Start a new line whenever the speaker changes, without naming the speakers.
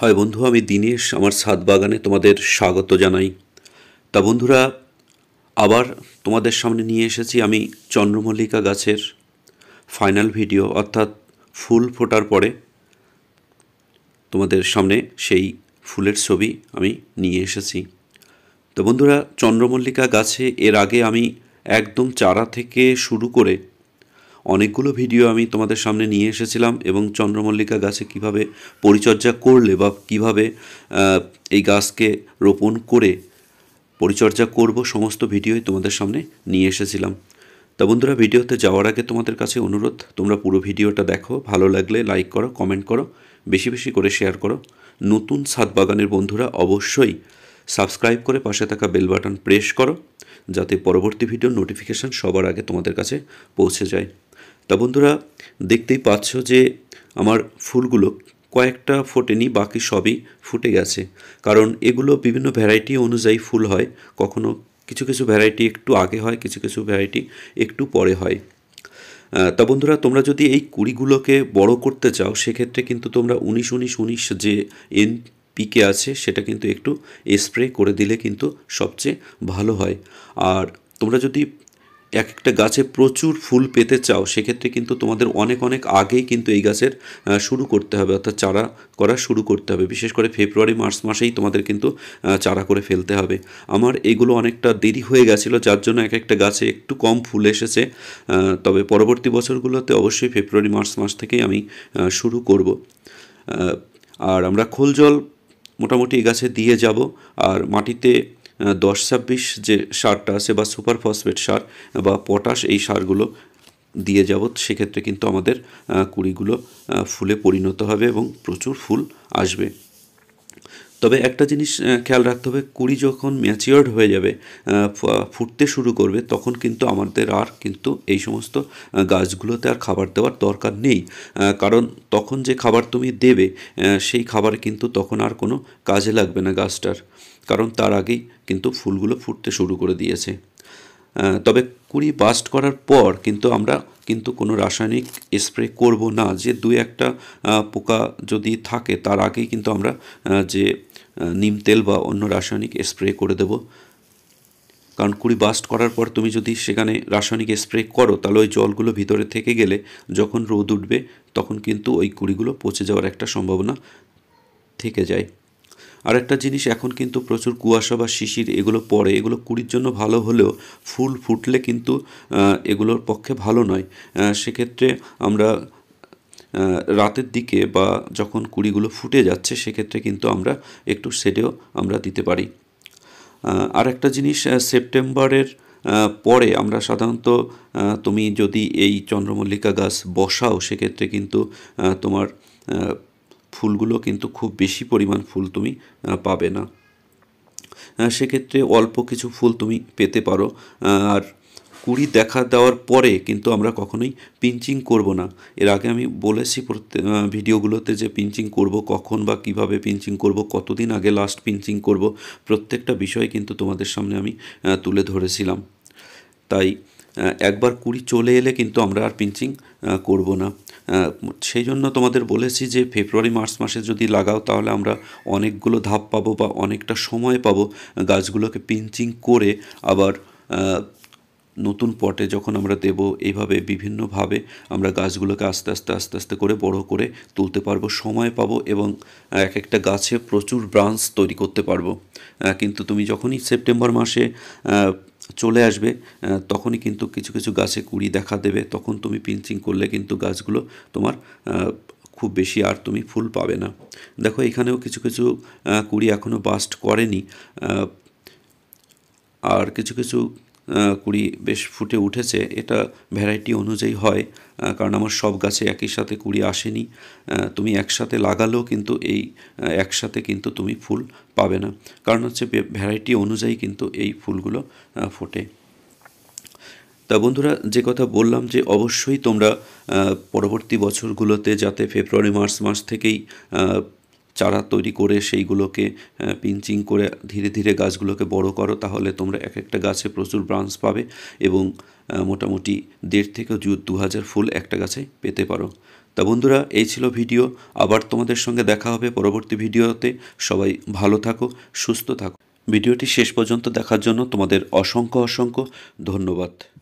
হয় বন্ধু আমি দিনেশ আমার ছাদ বাগানে তোমাদের স্বাগত জানাই তা বন্ধুরা আবার তোমাদের সামনে নিয়ে এসেছি আমি চন্দ্রমল্লিকা গাছের ফাইনাল ভিডিও অর্থাৎ ফুল ফোটার পরে তোমাদের সামনে সেই ফুলের ছবি আমি নিয়ে এসেছি তো বন্ধুরা চন্দ্রমল্লিকা গাছে এর আগে আমি একদম চারা থেকে শুরু করে অনেকগুলো ভিডিও আমি তোমাদের সামনে নিয়ে এসেছিলাম এবং চন্দ্রমল্লিকা গাছে কিভাবে পরিচর্যা করলে বা কিভাবে এই গাছকে রোপণ করে পরিচর্যা করব সমস্ত ভিডিওই তোমাদের সামনে নিয়ে এসেছিলাম তা বন্ধুরা ভিডিওতে যাওয়ার আগে তোমাদের কাছে অনুরোধ তোমরা পুরো ভিডিওটা দেখো ভালো লাগলে লাইক করো কমেন্ট করো বেশি বেশি করে শেয়ার করো নতুন সাত বাগানের বন্ধুরা অবশ্যই সাবস্ক্রাইব করে পাশে থাকা বেল বাটন প্রেস করো যাতে পরবর্তী ভিডিও নোটিফিকেশান সবার আগে তোমাদের কাছে পৌঁছে যায় তা বন্ধুরা দেখতেই পাচ্ছ যে আমার ফুলগুলো কয়েকটা ফোটেনি বাকি সবই ফুটে গেছে কারণ এগুলো বিভিন্ন ভ্যারাইটি অনুযায়ী ফুল হয় কখনো কিছু কিছু ভ্যারাইটি একটু আগে হয় কিছু কিছু ভ্যারাইটি একটু পরে হয় তা বন্ধুরা তোমরা যদি এই কুড়িগুলোকে বড় করতে চাও সেক্ষেত্রে কিন্তু তোমরা উনিশ উনিশ উনিশ যে এন পিকে আছে সেটা কিন্তু একটু স্প্রে করে দিলে কিন্তু সবচেয়ে ভালো হয় আর তোমরা যদি এক একটা গাছে প্রচুর ফুল পেতে চাও সেক্ষেত্রে কিন্তু তোমাদের অনেক অনেক আগেই কিন্তু এই গাছের শুরু করতে হবে অর্থাৎ চারা করা শুরু করতে হবে বিশেষ করে ফেব্রুয়ারি মার্চ মাসেই তোমাদের কিন্তু চারা করে ফেলতে হবে আমার এগুলো অনেকটা দেরি হয়ে গেছিলো যার জন্য এক একটা গাছে একটু কম ফুল এসেছে তবে পরবর্তী বছরগুলোতে অবশ্যই ফেব্রুয়ারি মার্চ মাস থেকেই আমি শুরু করব আর আমরা খোল জল মোটামুটি এই গাছে দিয়ে যাব আর মাটিতে দশ ছাব্বিশ যে সারটা আছে বা সুপার ফসফেট সার বা পটাশ এই সারগুলো দিয়ে যাব সেক্ষেত্রে কিন্তু আমাদের কুড়িগুলো ফুলে পরিণত হবে এবং প্রচুর ফুল আসবে তবে একটা জিনিস খেয়াল রাখতে হবে কুড়ি যখন ম্যাচিওর্ড হয়ে যাবে ফুটতে শুরু করবে তখন কিন্তু আমাদের আর কিন্তু এই সমস্ত গাছগুলোতে আর খাবার দেওয়ার দরকার নেই কারণ তখন যে খাবার তুমি দেবে সেই খাবার কিন্তু তখন আর কোনো কাজে লাগবে না গাছটার কারণ তার আগেই কিন্তু ফুলগুলো ফুটতে শুরু করে দিয়েছে তবে কুড়ি বাস্ট করার পর কিন্তু আমরা কিন্তু কোনো রাসায়নিক স্প্রে করব না যে দু একটা পোকা যদি থাকে তার আগেই কিন্তু আমরা যে নিম তেল বা অন্য রাসায়নিক স্প্রে করে দেব কারণ কুড়ি বাস্ট করার পর তুমি যদি সেখানে রাসায়নিক স্প্রে করো তাহলে ওই জলগুলো ভিতরে থেকে গেলে যখন রোদ উঠবে তখন কিন্তু ওই কুড়িগুলো পচে যাওয়ার একটা সম্ভাবনা থেকে যায় আর একটা জিনিস এখন কিন্তু প্রচুর কুয়াশা বা শিশির এগুলো পড়ে এগুলো কুড়ির জন্য ভালো হলেও ফুল ফুটলে কিন্তু এগুলোর পক্ষে ভালো নয় সেক্ষেত্রে আমরা রাতের দিকে বা যখন কুড়িগুলো ফুটে যাচ্ছে সেক্ষেত্রে কিন্তু আমরা একটু সেটেও আমরা দিতে পারি আর একটা জিনিস সেপ্টেম্বরের পরে আমরা সাধারণত তুমি যদি এই চন্দ্রমল্লিকা গাছ বসাও সেক্ষেত্রে কিন্তু তোমার ফুলগুলো কিন্তু খুব বেশি পরিমাণ ফুল তুমি পাবে না সেক্ষেত্রে অল্প কিছু ফুল তুমি পেতে পারো আর কুড়ি দেখা দেওয়ার পরে কিন্তু আমরা কখনোই পিঞ্চিং করব না এর আগে আমি বলেছি প্রত্যেক ভিডিওগুলোতে যে পিঞ্চিং করব কখন বা কিভাবে পিঞ্চিং করব কতদিন আগে লাস্ট পিঞ্চিং করব প্রত্যেকটা বিষয় কিন্তু তোমাদের সামনে আমি তুলে ধরেছিলাম তাই একবার কুড়ি চলে এলে কিন্তু আমরা আর পিঞ্চিং করব না সেই জন্য তোমাদের বলেছি যে ফেব্রুয়ারি মার্চ মাসে যদি লাগাও তাহলে আমরা অনেকগুলো ধাপ পাবো বা অনেকটা সময় পাবো গাছগুলোকে পিঞ্চিং করে আবার নতুন পটে যখন আমরা দেব এইভাবে বিভিন্নভাবে আমরা গাছগুলোকে আস্তে আস্তে আস্তে আস্তে করে বড় করে তুলতে পারবো সময় পাবো এবং এক একটা গাছে প্রচুর ব্রাঞ্চ তৈরি করতে পারবো কিন্তু তুমি যখনই সেপ্টেম্বর মাসে চলে আসবে তখনই কিন্তু কিছু কিছু গাছে কুড়ি দেখা দেবে তখন তুমি পিঞ্চিং করলে কিন্তু গাছগুলো তোমার খুব বেশি আর তুমি ফুল পাবে না দেখো এখানেও কিছু কিছু কুড়ি এখনও বাস্ট করেনি আর কিছু কিছু কুড়ি বেশ ফুটে উঠেছে এটা ভ্যারাইটি অনুযায়ী হয় কারণ আমার সব গাছে একই সাথে কুড়ি আসেনি তুমি একসাথে লাগালেও কিন্তু এই একসাথে কিন্তু তুমি ফুল পাবে না কারণ হচ্ছে ভ্যারাইটি অনুযায়ী কিন্তু এই ফুলগুলো ফোটে তা বন্ধুরা যে কথা বললাম যে অবশ্যই তোমরা পরবর্তী বছরগুলোতে যাতে ফেব্রুয়ারি মার্চ মাস থেকেই চারা তৈরি করে সেইগুলোকে পিঞ্চিং করে ধীরে ধীরে গাছগুলোকে বড় করো তাহলে তোমরা এক একটা গাছে প্রচুর ব্রাঞ্চ পাবে এবং মোটামুটি দেড় থেকে দু হাজার ফুল একটা গাছে পেতে পারো তা বন্ধুরা এই ছিল ভিডিও আবার তোমাদের সঙ্গে দেখা হবে পরবর্তী ভিডিওতে সবাই ভালো থাকো সুস্থ থাকো ভিডিওটি শেষ পর্যন্ত দেখার জন্য তোমাদের অসংখ্য অসংখ্য ধন্যবাদ